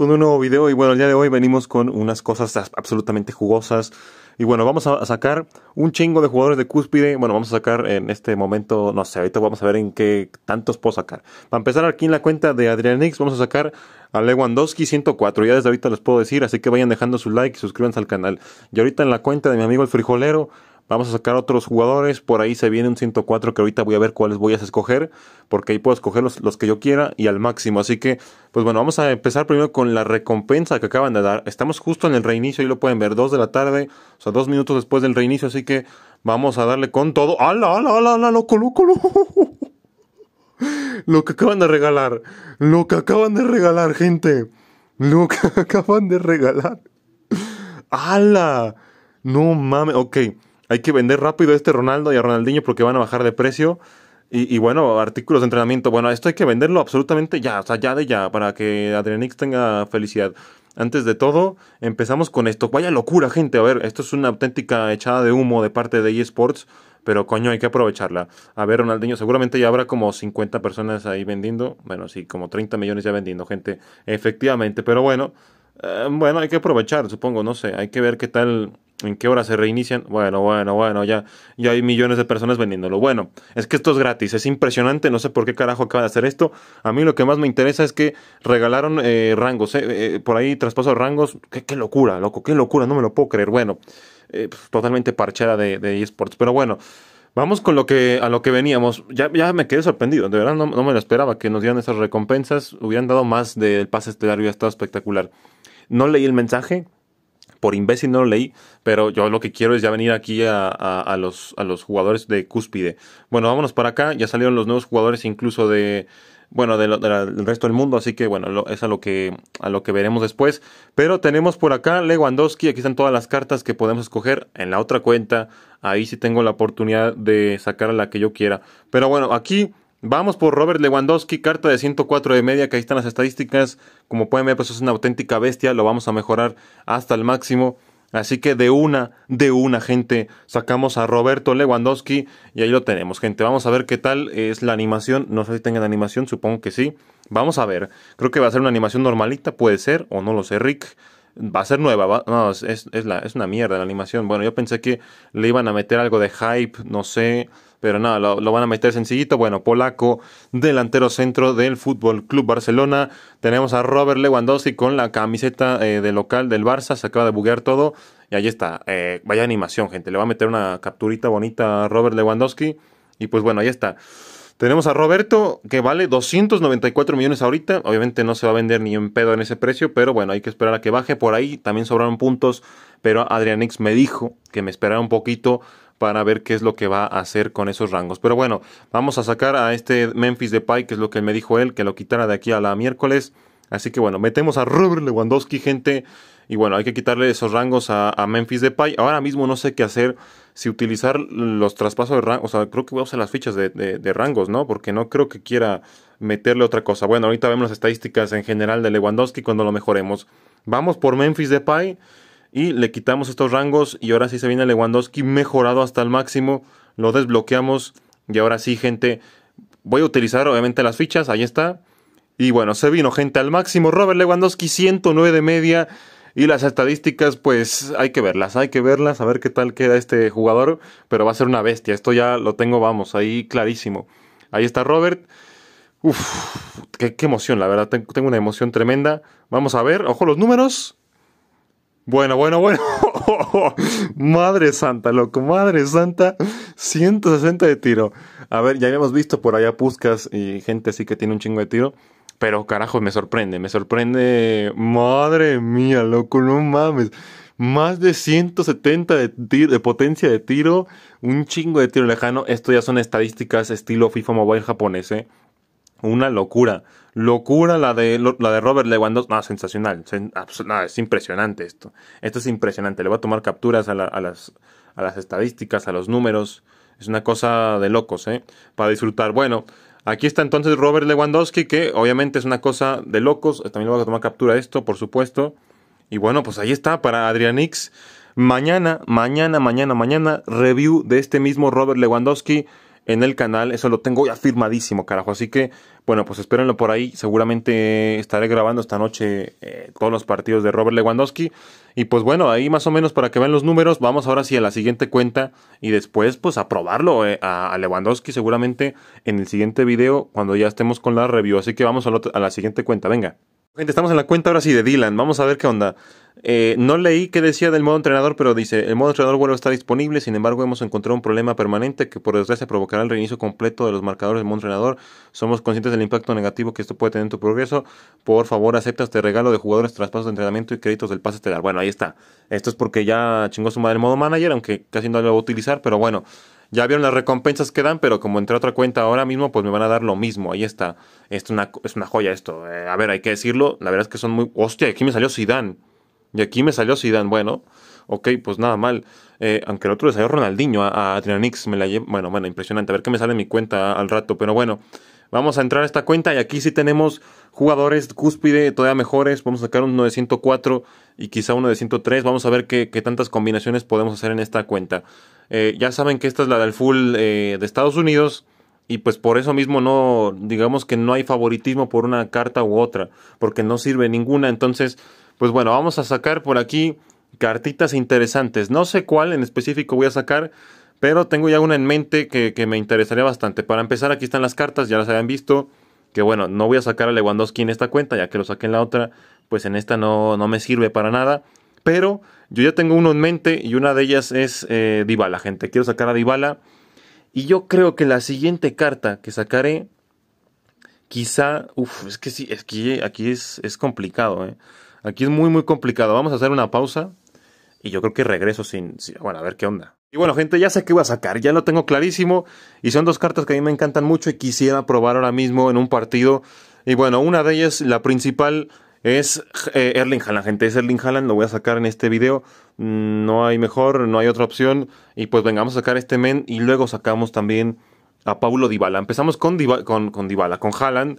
con un nuevo video y bueno, el día de hoy venimos con unas cosas absolutamente jugosas. Y bueno, vamos a sacar un chingo de jugadores de cúspide. Bueno, vamos a sacar en este momento, no sé, ahorita vamos a ver en qué tantos puedo sacar. Para empezar aquí en la cuenta de Adrianix, vamos a sacar a Lewandowski 104. Ya desde ahorita les puedo decir, así que vayan dejando su like y suscríbanse al canal. Y ahorita en la cuenta de mi amigo el frijolero Vamos a sacar otros jugadores. Por ahí se viene un 104 que ahorita voy a ver cuáles voy a escoger. Porque ahí puedo escoger los, que yo quiera y al máximo. Así que, pues bueno, vamos a empezar primero con la recompensa que acaban de dar. Estamos justo en el reinicio, ahí lo pueden ver, 2 de la tarde. O sea, dos minutos después del reinicio. Así que vamos a darle con todo. ¡Ala, ala, ala, ala! ¡Loco, loco, loco! Lo que acaban de regalar. Lo que acaban de regalar, gente. Lo que acaban de regalar. ¡Ala! No mames. Ok hay que vender rápido este Ronaldo y a Ronaldinho porque van a bajar de precio. Y, bueno, artículos de entrenamiento. Bueno, esto hay que venderlo absolutamente ya, o sea, ya de ya, para que Adrianix tenga felicidad. Antes de todo, empezamos con esto. Vaya locura, gente. A ver, esto es una auténtica echada de humo de parte de eSports, pero coño, hay que aprovecharla. A ver, Ronaldinho, seguramente ya habrá como 50 personas ahí vendiendo. Bueno, sí, como 30 millones ya vendiendo, gente. Efectivamente, pero bueno, eh, bueno, hay que aprovechar, supongo, no sé. Hay que ver qué tal ¿En qué hora se reinician? Bueno, bueno, bueno, ya, ya hay millones de personas vendiéndolo. Bueno, es que esto es gratis, es impresionante, no sé por qué carajo acaban de hacer esto. A mí lo que más me interesa es que regalaron eh, rangos, eh, eh, por ahí traspaso de rangos. Qué, locura, loco, qué locura, no me lo puedo creer. Bueno, pues, totalmente parchera de, eSports, pero bueno. Vamos con lo que a lo que veníamos. Ya, ya me quedé sorprendido. De verdad no, me lo esperaba que nos dieran esas recompensas. Hubieran dado más del pase estelar. Hubiera estado espectacular. No leí el mensaje por imbécil no lo leí, pero yo lo que quiero es ya venir aquí a, los, a los jugadores de cúspide. Bueno, vámonos para acá, ya salieron los nuevos jugadores incluso de, bueno, del resto del mundo, así que bueno, es a lo que, a lo que veremos después. Pero tenemos por acá Lewandowski, aquí están todas las cartas que podemos escoger en la otra cuenta. Ahí sí tengo la oportunidad de sacar a la que yo quiera. Pero bueno, aquí Vamos por Robert Lewandowski, carta de 104 de media, que ahí están las estadísticas. Como pueden ver, pues es una auténtica bestia, lo vamos a mejorar hasta el máximo. Así que de una, de una, gente, sacamos a Roberto Lewandowski y ahí lo tenemos, gente. Vamos a ver qué tal es la animación. No sé si tengan animación, supongo que sí. Vamos a ver. Creo que va a ser una animación normalita, puede ser, o no lo sé, Rick va a ser nueva, no, es, es, la, es, una mierda la animación. Bueno, yo pensé que le iban a meter algo de hype, no sé, pero nada, no, lo, van a meter sencillito. Bueno, polaco, delantero centro del Fútbol Club Barcelona. Tenemos a Robert Lewandowski con la camiseta eh, de local del Barça, se acaba de buguear todo. Y ahí está, eh, vaya animación, gente. Le va a meter una capturita bonita a Robert Lewandowski. Y pues bueno, ahí está. Tenemos a Roberto, que vale 294 millones ahorita. Obviamente no se va a vender ni un pedo en ese precio, pero bueno, hay que esperar a que baje. Por ahí también sobraron puntos, pero Adrianix me dijo que me esperara un poquito para ver qué es lo que va a hacer con esos rangos. Pero bueno, vamos a sacar a este Memphis Depay, que es lo que me dijo él, que lo quitara de aquí a la miércoles. Así que bueno, metemos a Robert Lewandowski, gente. Y bueno, hay que quitarle esos rangos a, a Memphis Depay. Ahora mismo no sé qué hacer si utilizar los traspasos de rango, o sea, creo que voy a usar las fichas de, de, rangos, ¿no? Porque no creo que quiera meterle otra cosa. Bueno, ahorita vemos las estadísticas en general de Lewandowski cuando lo mejoremos. Vamos por Memphis Depay y le quitamos estos rangos y ahora sí se viene Lewandowski mejorado hasta el máximo, lo desbloqueamos y ahora sí, gente, voy a utilizar obviamente las fichas, ahí está. Y bueno, se vino gente al máximo, Robert Lewandowski 109 de media, y las estadísticas, pues hay que verlas, hay que verlas, a ver qué tal queda este jugador, pero va a ser una bestia. Esto ya lo tengo, vamos, ahí clarísimo. Ahí está Robert. Uf, qué, emoción, la verdad, tengo una emoción tremenda. Vamos a ver, ojo los números. Bueno, bueno, bueno. madre santa, loco, madre santa. 160 de tiro. A ver, ya habíamos visto por allá Puscas y gente así que tiene un chingo de tiro. Pero carajo, me sorprende, me sorprende. Madre mía, loco, no mames. Más de 170 de, de potencia de tiro, un chingo de tiro lejano. Esto ya son estadísticas estilo FIFA Mobile japonés, ¿eh? Una locura. Locura la de, la de Robert Lewandowski. No, sensacional. es impresionante esto. Esto es impresionante. Le voy a tomar capturas a, a, las, a las estadísticas, a los números. Es una cosa de locos, ¿eh? Para disfrutar. Bueno, Aquí está entonces Robert Lewandowski, que obviamente es una cosa de locos. También vamos voy a tomar captura de esto, por supuesto. Y bueno, pues ahí está para Adrianix. Mañana, mañana, mañana, mañana, review de este mismo Robert Lewandowski en el canal. Eso lo tengo ya firmadísimo, carajo. Así que, bueno, pues espérenlo por ahí. Seguramente estaré grabando esta noche eh, todos los partidos de Robert Lewandowski. Y pues bueno, ahí más o menos para que vean los números, vamos ahora sí a la siguiente cuenta y después pues a probarlo eh, a, Lewandowski seguramente en el siguiente video cuando ya estemos con la review. Así que vamos a la siguiente cuenta, venga. Gente, estamos en la cuenta ahora sí de Dylan. Vamos a ver qué onda. Eh, no leí qué decía del modo entrenador, pero dice, el modo entrenador vuelve a estar disponible, sin embargo hemos encontrado un problema permanente que por desgracia provocará el reinicio completo de los marcadores del modo entrenador. Somos conscientes del impacto negativo que esto puede tener en tu progreso. Por favor, acepta este regalo de jugadores, traspasos de entrenamiento y créditos del pase estelar. Bueno, ahí está. Esto es porque ya chingó su madre el modo manager, aunque casi no lo va a utilizar, pero bueno ya vieron las recompensas que dan, pero como entré a otra cuenta ahora mismo, pues me van a dar lo mismo. Ahí está. una, es una joya esto. Eh, a ver, hay que decirlo. La verdad es que son muy. Hostia, aquí me salió Sidán. Y aquí me salió Sidán. Bueno, ok, pues nada mal. Eh, aunque el otro le salió Ronaldinho a, a Me la Bueno, bueno, impresionante. A ver qué me sale en mi cuenta al rato. Pero bueno. Vamos a entrar a esta cuenta y aquí sí tenemos jugadores cúspide todavía mejores. Vamos a sacar un 904 y quizá uno de 103. Vamos a ver qué, qué tantas combinaciones podemos hacer en esta cuenta. Eh, ya saben que esta es la del full eh, de Estados Unidos y pues por eso mismo no, digamos que no hay favoritismo por una carta u otra, porque no sirve ninguna. Entonces, pues bueno, vamos a sacar por aquí cartitas interesantes. No sé cuál en específico voy a sacar, pero tengo ya una en mente que, me interesaría bastante. Para empezar, aquí están las cartas, ya las habían visto. Que bueno, no voy a sacar a Lewandowski en esta cuenta, ya que lo saqué en la otra, pues en esta no, no me sirve para nada. Pero yo ya tengo uno en mente y una de ellas es eh, Dybala, gente. Quiero sacar a Dybala. Y yo creo que la siguiente carta que sacaré, quizá, uff, es que sí, es que aquí es, es complicado, ¿eh? Aquí es muy, muy complicado. Vamos a hacer una pausa y yo creo que regreso sin, sin, bueno, a ver qué onda. Y bueno, gente, ya sé qué voy a sacar, ya lo tengo clarísimo. Y son dos cartas que a mí me encantan mucho y quisiera probar ahora mismo en un partido. Y bueno, una de ellas, la principal, es eh, Erling Haaland, gente, es Erling Haaland, lo voy a sacar en este video, mm, no hay mejor, no hay otra opción, y pues vengamos a sacar este men y luego sacamos también a Paulo Dybala. Empezamos con, con, con con Haaland,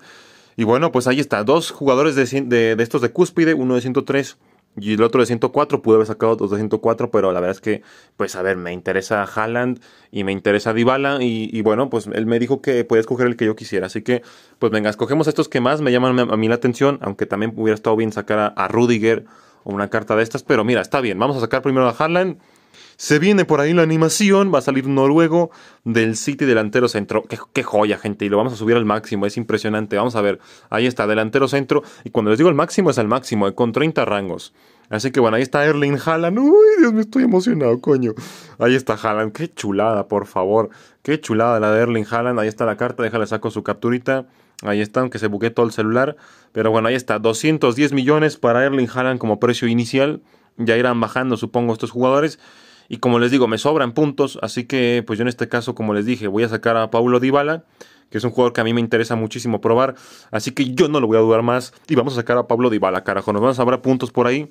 y bueno, pues ahí está, dos jugadores de, de estos de cúspide, uno de 103 y el otro de 104, pude haber sacado dos de 104, pero la verdad es que, pues a ver, me interesa Haaland y me interesa Dybala. Y, y bueno, pues él me dijo que podía escoger el que yo quisiera. Así que, pues venga, escogemos estos que más me llaman a mí la atención, aunque también hubiera estado bien sacar a, a Rudiger o una carta de estas. Pero mira, está bien, vamos a sacar primero a Haaland se viene por ahí la animación, va a salir noruego del City delantero centro. Qué, joya, gente, y lo vamos a subir al máximo, es impresionante. Vamos a ver, ahí está, delantero centro. Y cuando les digo el máximo, es al máximo, eh, con 30 rangos. Así que bueno, ahí está Erling Haaland. Uy, Dios, me estoy emocionado, coño. Ahí está Haaland, qué chulada, por favor. Qué chulada la de Erling Haaland. Ahí está la carta, déjale saco su capturita. Ahí está, aunque se buque todo el celular. Pero bueno, ahí está, 210 millones para Erling Haaland como precio inicial ya irán bajando, supongo, estos jugadores. Y como les digo, me sobran puntos, así que pues yo en este caso, como les dije, voy a sacar a Paulo Dybala, que es un jugador que a mí me interesa muchísimo probar, así que yo no lo voy a dudar más y vamos a sacar a Pablo Dybala, carajo, nos vamos a sobrar puntos por ahí.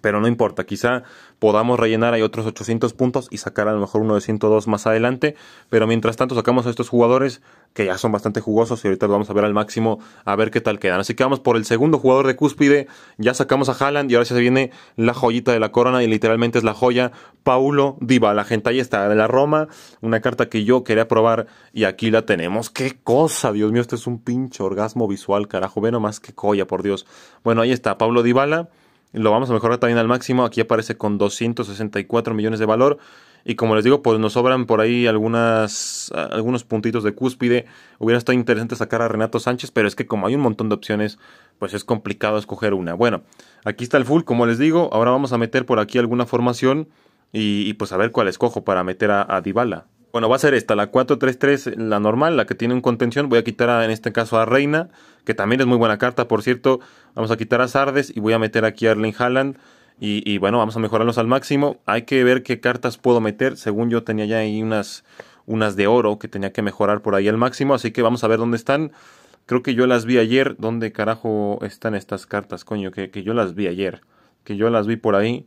Pero no importa, quizá podamos rellenar hay otros 800 puntos y sacar a lo mejor uno de 102 más adelante. Pero mientras tanto sacamos a estos jugadores que ya son bastante jugosos y ahorita los vamos a ver al máximo a ver qué tal quedan. Así que vamos por el segundo jugador de cúspide. Ya sacamos a Haaland y ahora se viene la joyita de la corona y literalmente es la joya Paulo Diva. La gente ahí está, de la Roma, una carta que yo quería probar y aquí la tenemos. ¡Qué cosa! Dios mío, esto es un pinche orgasmo visual, carajo. Ve más que joya, por Dios. Bueno, ahí está, Paulo Dybala lo vamos a mejorar también al máximo. Aquí aparece con 264 millones de valor. Y como les digo, pues nos sobran por ahí algunas, algunos puntitos de cúspide. Hubiera estado interesante sacar a Renato Sánchez, pero es que como hay un montón de opciones, pues es complicado escoger una. Bueno, aquí está el full, como les digo. Ahora vamos a meter por aquí alguna formación y, pues a ver cuál escojo para meter a, a Dybala. Bueno, va a ser esta, la 4-3-3, la normal, la que tiene un contención. Voy a quitar en este caso a Reina, que también es muy buena carta, por cierto. Vamos a quitar a Sardes y voy a meter aquí a Erling Haaland. Y, bueno, vamos a mejorarlos al máximo. Hay que ver qué cartas puedo meter. Según yo tenía ya ahí unas, unas de oro que tenía que mejorar por ahí al máximo. Así que vamos a ver dónde están. Creo que yo las vi ayer. ¿Dónde carajo están estas cartas, coño? Que, yo las vi ayer. Que yo las vi por ahí.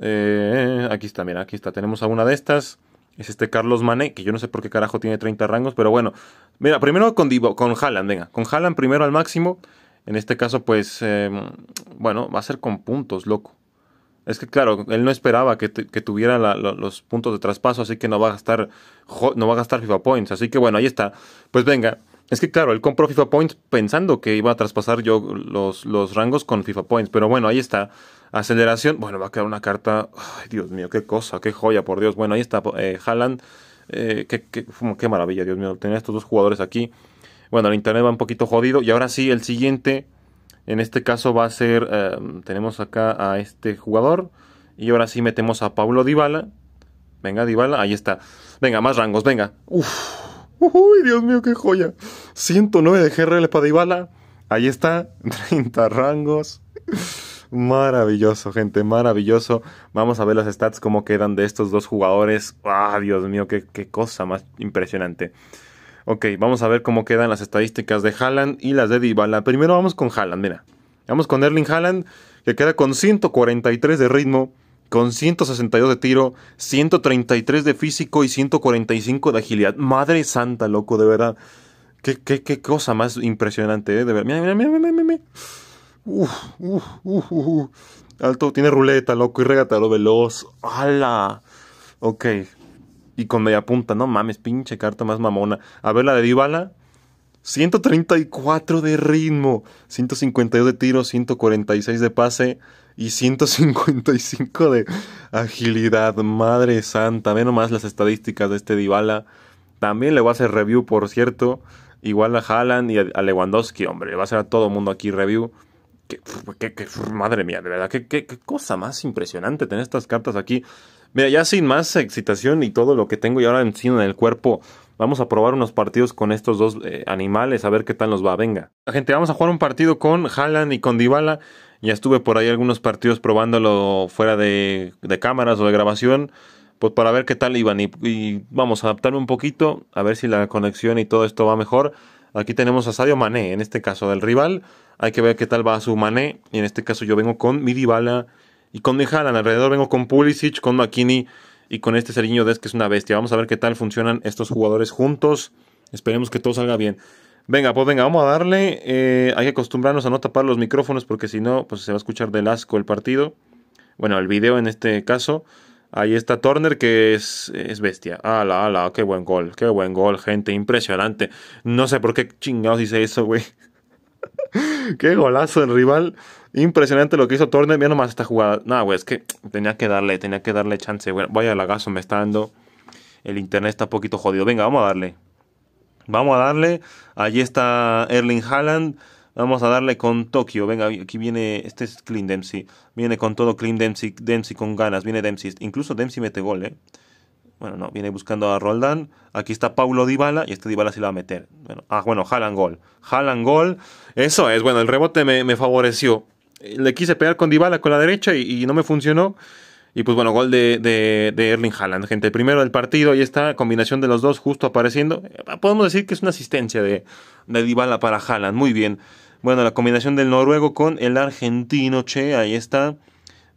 Eh, aquí está, mira, aquí está. Tenemos a una de estas. Es este Carlos Mané, que yo no sé por qué carajo tiene 30 rangos, pero bueno. Mira, primero con, Divo, con Haaland, venga. Con Haaland primero al máximo. En este caso, pues, em, bueno, va a ser con puntos, loco. Es que claro, él no esperaba que, tuviera los puntos de traspaso, así que no va a gastar no va a gastar FIFA Points. Así que bueno, ahí está. Pues venga, es que claro, él compró FIFA Points pensando que iba a traspasar yo los, rangos con FIFA Points, pero bueno, ahí está. Aceleración, bueno, va a quedar una carta, ay Dios mío, qué cosa, qué joya, por Dios. Bueno, ahí está eh, Haaland, eh, qué, maravilla, Dios mío, tener estos dos jugadores aquí. Bueno, el internet va un poquito jodido y ahora sí, el siguiente, en este caso va a ser, em, tenemos acá a este jugador y ahora sí metemos a Pablo Dybala. Venga, Dybala, ahí está. Venga, más rangos, venga. Uf, Uy, Dios mío, qué joya. 109 de GRL para Dybala, Ahí está, 30 rangos. Maravilloso, gente, maravilloso. Vamos a ver las stats, cómo quedan de estos dos jugadores. ¡Ah, Dios mío, qué, qué cosa más impresionante! Ok, vamos a ver cómo quedan las estadísticas de Haaland y las de Dybala. Primero vamos con Haaland, mira. Vamos con Erling Haaland, que queda con 143 de ritmo, con 162 de tiro, 133 de físico y 145 de agilidad. Madre santa, loco, de verdad. Qué, qué, cosa más impresionante, ¿eh? de verdad. Mira, mira, mira, mira, mira. Uf, uf, Alto, tiene ruleta, loco, y lo veloz. ¡Hala! Ok. Y con media punta, no mames, pinche carta más mamona. A ver la de Dybala. 134 de ritmo, 152 de tiro, 146 de pase y 155 de agilidad. Madre santa, ve nomás las estadísticas de este Dybala. También le voy a hacer review, por cierto. Igual a Haaland y a Lewandowski, hombre. Le va a hacer a todo el mundo aquí review. madre mía, de verdad. Qué, cosa más impresionante tener estas cartas aquí. Mira, ya sin más excitación y todo lo que tengo y ahora encima en el cuerpo, vamos a probar unos partidos con estos dos eh, animales, a ver qué tal nos va. Venga. Gente, vamos a jugar un partido con Haaland y con Dybala. Ya estuve por ahí algunos partidos probándolo fuera de, de cámaras o de grabación, pues para ver qué tal iban. Y, y, vamos a adaptarme un poquito, a ver si la conexión y todo esto va mejor. Aquí tenemos a Sadio Mané, en este caso del rival. Hay que ver qué tal va su Mané. Y en este caso yo vengo con mi Dybala y con Mejalan. Alrededor vengo con Pulisic, con McKinney y con este Seriño Des, que es una bestia. Vamos a ver qué tal funcionan estos jugadores juntos. Esperemos que todo salga bien. Venga, pues venga, vamos a darle. Eh, hay que acostumbrarnos a no tapar los micrófonos porque si no, pues se va a escuchar del asco el partido. Bueno, el video en este caso. Ahí está Turner, que es, es bestia. ¡Hala, ala! ¡Qué buen gol! ¡Qué buen gol, gente! Impresionante. No sé por qué chingados dice eso, güey. ¡Qué golazo el rival! Impresionante lo que hizo Turner. Mira nomás esta jugada. Nada, güey, es que tenía que darle, tenía que darle chance. Bueno, vaya lagazo me está dando. El internet está un poquito jodido. Venga, vamos a darle. Vamos a darle. Allí está Erling Haaland. Vamos a darle con Tokio. Venga, aquí viene. Este es Clint Dempsey. Viene con todo Clint Dempsey. con ganas. Viene Dempsey. Incluso Dempsey mete gol, ¿eh? Bueno, no. Viene buscando a Roldán. Aquí está Paulo Dybala. Y este Dybala sí lo va a meter. ah, bueno, Haaland gol. Haaland gol. Eso es. Bueno, el rebote me favoreció le quise pegar con Dybala con la derecha y, no me funcionó. Y pues bueno, gol de, Erling Haaland, gente. El primero del partido, ahí está, combinación de los dos justo apareciendo. Eh, podemos decir que es una asistencia de, de Dybala para Haaland, muy bien. Bueno, la combinación del noruego con el argentino, che, ahí está.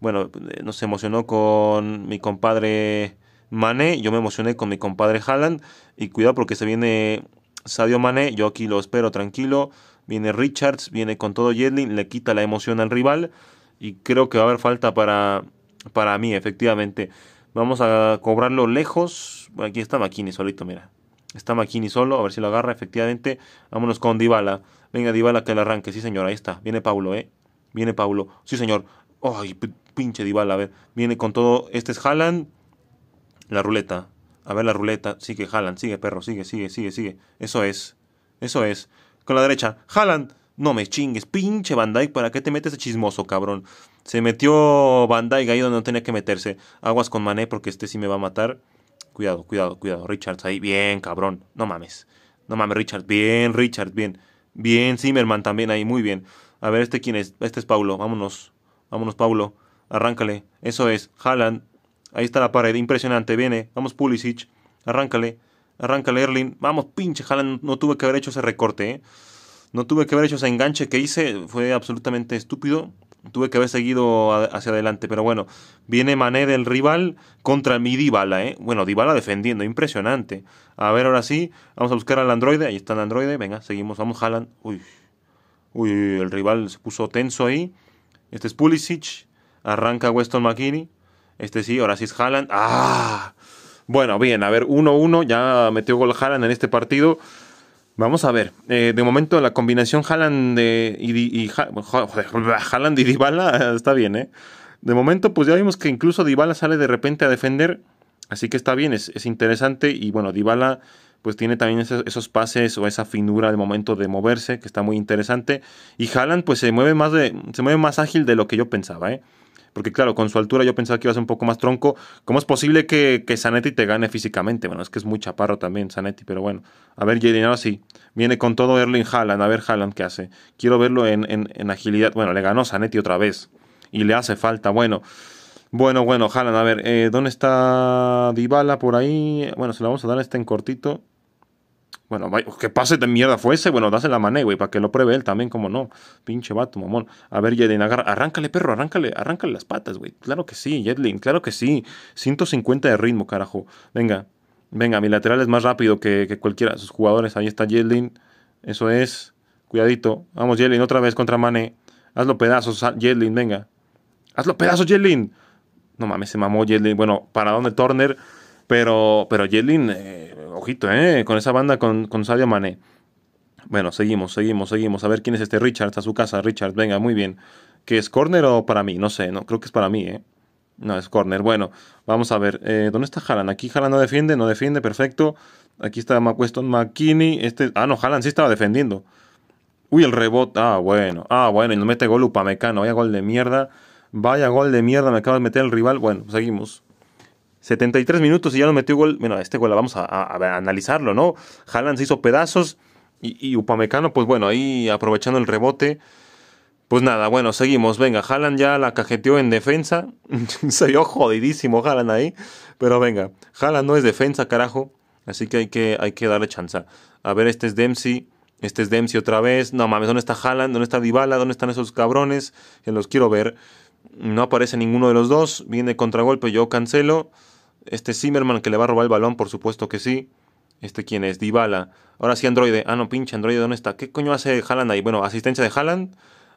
Bueno, eh, nos emocionó con mi compadre Mané, yo me emocioné con mi compadre Haaland. Y cuidado porque se viene Sadio Mané, yo aquí lo espero tranquilo. Viene Richards, viene con todo Yedlin, le quita la emoción al rival y creo que va a haber falta para, para mí, efectivamente. Vamos a cobrarlo lejos. aquí está Makini solito, mira. Está Makini solo, a ver si lo agarra, efectivamente. Vámonos con Dybala. Venga, Dybala, que le arranque. Sí, señor, ahí está. Viene Paulo, ¿eh? Viene Paulo. Sí, señor. Ay, pinche Dybala, a ver. Viene con todo. Este es Haaland. La ruleta. A ver la ruleta. Sigue Haaland, sigue perro, sigue, sigue, sigue, sigue. Eso es. Eso es con la derecha. Haaland, no me chingues, pinche Van ¿para qué te metes ese chismoso, cabrón? Se metió Van Dyke ahí donde no tenía que meterse. Aguas con Mané porque este sí me va a matar. Cuidado, cuidado, cuidado. Richards ahí, bien, cabrón. No mames. No mames, Richard. Bien, Richard, bien. Bien, Zimmerman también ahí, muy bien. A ver, ¿este quién es? Este es Paulo. Vámonos. Vámonos, Paulo. Arráncale. Eso es. Haaland. Ahí está la pared. Impresionante. Viene. Vamos, Pulisic. Arráncale. Arranca el Erling. Vamos, pinche Haaland. No tuve que haber hecho ese recorte. ¿eh? No tuve que haber hecho ese enganche que hice. Fue absolutamente estúpido. Tuve que haber seguido hacia adelante. Pero bueno, viene Mané del rival contra mi Dybala. ¿eh? Bueno, Dybala defendiendo. Impresionante. A ver, ahora sí. Vamos a buscar al androide. Ahí está el androide. Venga, seguimos. Vamos, Haaland. Uy. Uy, el rival se puso tenso ahí. Este es Pulisic. Arranca Weston McKinney. Este sí, ahora sí es Haaland. ¡Ah! Bueno, bien, a ver, 1-1, ya metió gol Haaland en este partido. Vamos a ver, eh, de momento la combinación Haaland de, y, y, Dybala está bien, ¿eh? De momento, pues ya vimos que incluso Dybala sale de repente a defender, así que está bien, es, interesante y bueno, Dybala pues tiene también esos, pases o esa finura de momento de moverse, que está muy interesante. Y Haaland pues se mueve más, de, se mueve más ágil de lo que yo pensaba, ¿eh? Porque claro, con su altura yo pensaba que iba a ser un poco más tronco. ¿Cómo es posible que, que Zanetti te gane físicamente? Bueno, es que es muy chaparro también Zanetti, pero bueno. A ver, Jaden, ahora sí. Viene con todo Erling Haaland. A ver, Haaland, ¿qué hace? Quiero verlo en, en, en agilidad. Bueno, le ganó Zanetti otra vez. Y le hace falta. Bueno. Bueno, bueno, Haaland, a ver, eh, ¿dónde está Dybala por ahí? Bueno, se la vamos a dar a este en cortito. Bueno, que pase de mierda fuese, bueno, dásela a Mané, güey, para que lo pruebe él también, como no. Pinche vato, mamón. A ver, Yedlin, agarra, arráncale, perro, arráncale, arráncale las patas, güey. Claro que sí, Yedlin. claro que sí. 150 de ritmo, carajo. Venga, venga, mi lateral es más rápido que, cualquiera de sus jugadores. Ahí está Yedlin. Eso es. Cuidadito. Vamos, Yedlin, otra vez contra Mané. Hazlo pedazos, ah, Yedlin, venga. Hazlo pedazos, Yedlin. No mames, se mamó Bueno, para donde Turner. Pero, pero Jedlin, eh, ojito, ¿eh? Con esa banda con, con Sadio Mané. Bueno, seguimos, seguimos, seguimos. A ver quién es este Richard. Está a su casa, Richard. Venga, muy bien. ¿Que es corner o para mí? No sé, no creo que es para mí, ¿eh? No, es corner. Bueno, vamos a ver. Eh, ¿Dónde está Haaland? Aquí Haaland no defiende, no defiende, perfecto. Aquí está Weston McKinney. Este... Ah, no, Haaland sí estaba defendiendo. Uy, el rebote. Ah, bueno. Ah, bueno, y no mete gol Upamecano. Vaya gol de mierda. Vaya gol de mierda, me acaba de meter el rival. Bueno, seguimos. 73 minutos y ya no metió gol. Bueno, este gol vamos a, analizarlo, ¿no? Haaland se hizo pedazos y, Upamecano, pues bueno, ahí aprovechando el rebote. Pues nada, bueno, seguimos. Venga, Haaland ya la cajeteó en defensa. se vio jodidísimo Haaland ahí. Pero venga, Haaland no es defensa, carajo. Así que hay que, hay que darle chance. A ver, este es Dempsey. Este es Dempsey otra vez. No mames, ¿dónde está Haaland? ¿Dónde está Dybala? ¿Dónde están esos cabrones? Que los quiero ver. No aparece ninguno de los dos. Viene contragolpe, yo cancelo. Este Zimmerman que le va a robar el balón, por supuesto que sí. Este quién es, Dybala. Ahora sí Androide. Ah, no, pinche Androide, ¿dónde está? ¿Qué coño hace Haaland ahí? Bueno, asistencia de Haaland.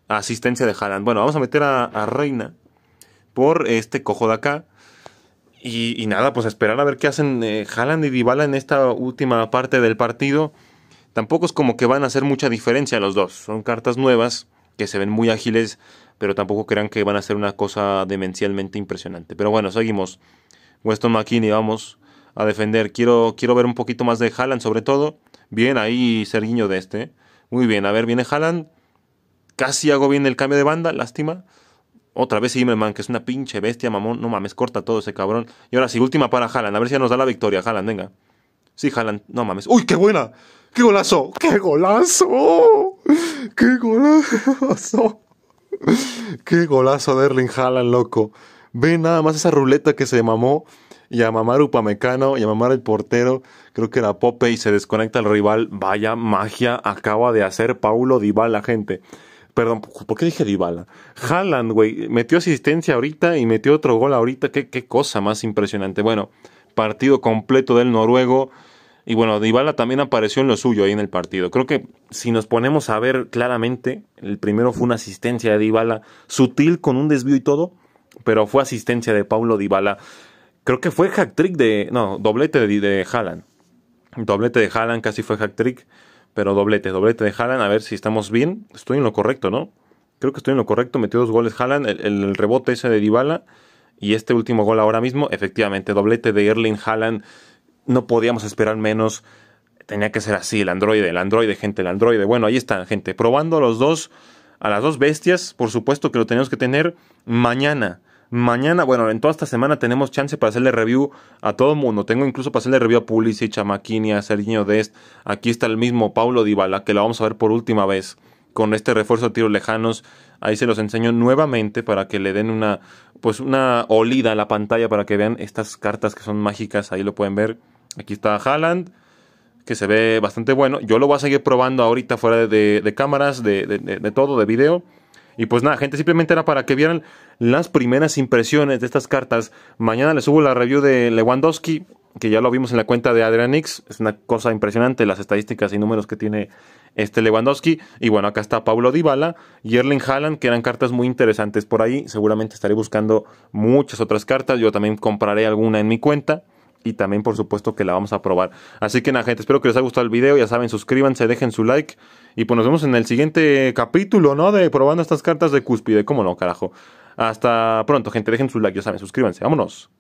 Asistencia de Haaland. Bueno, vamos a meter a, Reina por este cojo de acá. Y, nada, pues esperar a ver qué hacen eh, Haaland y Dybala en esta última parte del partido. Tampoco es como que van a hacer mucha diferencia los dos. Son cartas nuevas que se ven muy ágiles, pero tampoco crean que van a hacer una cosa demencialmente impresionante. Pero bueno, seguimos. Weston McKinney, vamos a defender. Quiero, quiero ver un poquito más de Haaland, sobre todo. Bien, ahí Serguiño de este. Muy bien, a ver, viene Haaland. Casi hago bien el cambio de banda, lástima. Otra vez Zimmerman, que es una pinche bestia, mamón. No mames, corta todo ese cabrón. Y ahora sí, última para Haaland. A ver si ya nos da la victoria, Haaland, venga. Sí, Haaland, no mames. ¡Uy, qué buena! ¡Qué golazo! ¡Qué golazo! ¡Qué golazo! ¡Qué golazo de Erling Haaland, loco! Ve nada más esa ruleta que se mamó. Y a mamar Upamecano y a mamar el portero. Creo que era Pope y se desconecta el rival. Vaya magia acaba de hacer Paulo Dybala, gente. Perdón, ¿por qué dije Dybala? Haaland, güey. Metió asistencia ahorita y metió otro gol ahorita. Qué, qué cosa más impresionante. Bueno, partido completo del noruego. Y bueno, Dybala también apareció en lo suyo ahí en el partido. Creo que si nos ponemos a ver claramente, el primero fue una asistencia de Dybala, sutil con un desvío y todo, pero fue asistencia de Paulo Dybala. Creo que fue hack-trick de... No, doblete de, de Haaland. Doblete de Haaland, casi fue hack-trick, pero doblete, doblete de Haaland. A ver si estamos bien. Estoy en lo correcto, ¿no? Creo que estoy en lo correcto. Metió dos goles Haaland, el, rebote ese de Dybala y este último gol ahora mismo, efectivamente, doblete de Erling Haaland. No podíamos esperar menos. Tenía que ser así, el androide, el androide, gente, el androide. Bueno, ahí está, gente. Probando a los dos, a las dos bestias, por supuesto que lo tenemos que tener mañana. Mañana, bueno, en toda esta semana tenemos chance para hacerle review a todo el mundo. Tengo incluso para hacerle review a Pulisic, a Makini, a Serginho Dest. Aquí está el mismo Paulo Dybala, que lo vamos a ver por última vez con este refuerzo de tiros lejanos. Ahí se los enseño nuevamente para que le den una, pues una olida a la pantalla para que vean estas cartas que son mágicas. Ahí lo pueden ver. Aquí está Haaland, que se ve bastante bueno. Yo lo voy a seguir probando ahorita fuera de, cámaras, de, de todo, de video. Y pues nada, gente, simplemente era para que vieran las primeras impresiones de estas cartas. Mañana les subo la review de Lewandowski, que ya lo vimos en la cuenta de Adrianix. Es una cosa impresionante las estadísticas y números que tiene este Lewandowski. Y bueno, acá está Pablo Dybala y Erling Haaland, que eran cartas muy interesantes por ahí. Seguramente estaré buscando muchas otras cartas. Yo también compraré alguna en mi cuenta y también por supuesto que la vamos a probar. Así que nada gente, espero que les haya gustado el video, ya saben, suscríbanse, dejen su like y pues nos vemos en el siguiente capítulo, ¿no? De probando estas cartas de cúspide, ¿cómo no, carajo? Hasta pronto gente, dejen su like, ya saben, suscríbanse, vámonos.